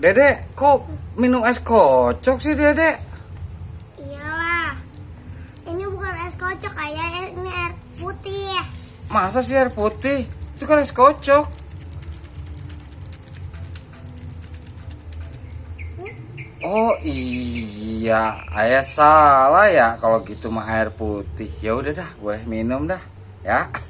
Dede, kok minum es kocok sih Dede? Iyalah. Ini bukan es kocok, ayah, ini air putih. Masa sih air putih? Itu kan es kocok. Oh iya, ayah salah ya kalau gitu mah air putih. Ya udah dah, boleh minum dah, ya.